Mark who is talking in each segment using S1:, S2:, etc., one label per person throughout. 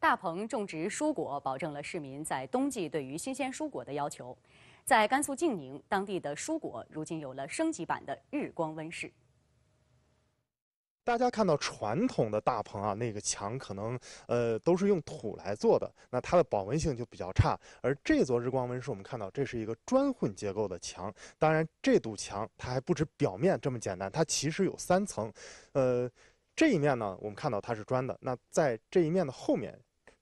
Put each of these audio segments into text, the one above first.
S1: 大棚种植蔬果，保证了市民在冬季对于新鲜蔬果的要求。在甘肃静宁，当地的蔬果如今有了升级版的日光温室。
S2: 大家看到传统的大棚啊，那个墙可能呃都是用土来做的，那它的保温性就比较差。而这座日光温室，我们看到这是一个砖混结构的墙。当然，这堵墙它还不止表面这么简单，它其实有三层。呃，这一面呢，我们看到它是砖的，那在这一面的后面。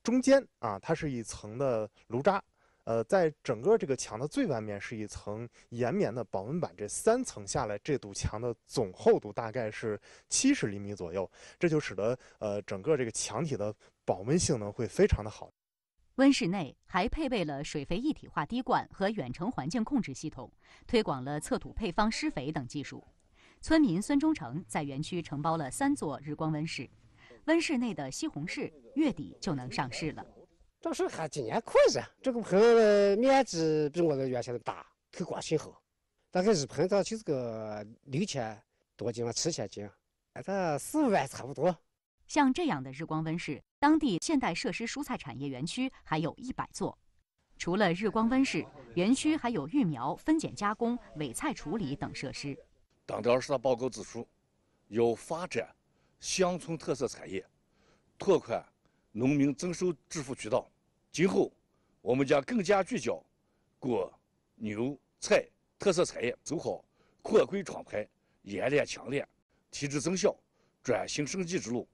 S2: 中间啊，它是一层的炉渣，呃，在整个这个墙的最外面是一层延绵的保温板，这三层下来，这堵墙的总厚度大概是七十厘米左右，这就使得呃整个这个墙体的保温性能会非常的好。
S1: 温室内还配备了水肥一体化滴灌和远程环境控制系统，推广了测土配方施肥等技术。村民孙忠成在园区承包了三座日光温室。温室内的西红柿月底就能上市了。时是还今年可以，这个棚面积比我的原先的大，透光性好。大概一棚它就是个六千
S2: 多斤吧，七千斤，
S1: 正四五万差不多。像这样的日光温室，当地现代设施蔬菜产业园区还有一百座。除了日光温室，园区还有育苗、分拣、加工、尾菜处理等设施。
S3: 党的二十大报告指出，有发展。乡村特色产业，拓宽农民增收致富渠道。今后，我们将更加聚焦果、牛、菜特色产业，走好扩、规创、牌、演练强练、提质增效、转型升级之路。